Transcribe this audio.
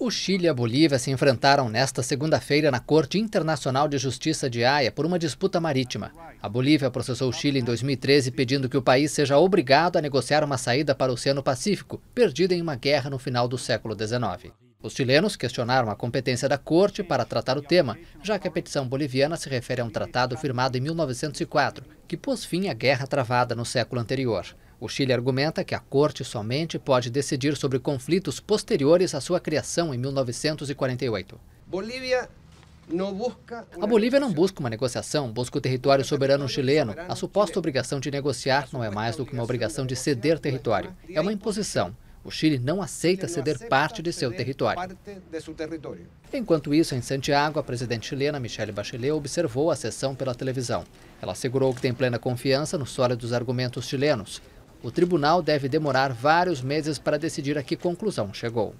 O Chile e a Bolívia se enfrentaram nesta segunda-feira na Corte Internacional de Justiça de Haia por uma disputa marítima. A Bolívia processou o Chile em 2013 pedindo que o país seja obrigado a negociar uma saída para o Oceano Pacífico, perdida em uma guerra no final do século XIX. Os chilenos questionaram a competência da corte para tratar o tema, já que a petição boliviana se refere a um tratado firmado em 1904, que pôs fim à guerra travada no século anterior. O Chile argumenta que a corte somente pode decidir sobre conflitos posteriores à sua criação em 1948. Bolívia a Bolívia não busca uma negociação, busca o território soberano chileno. A suposta obrigação de negociar não é mais do que uma obrigação de ceder território. É uma imposição. O Chile não aceita ceder parte de seu território. Enquanto isso, em Santiago, a presidente chilena Michelle Bachelet observou a sessão pela televisão. Ela assegurou que tem plena confiança no sólidos dos argumentos chilenos. O tribunal deve demorar vários meses para decidir a que conclusão chegou.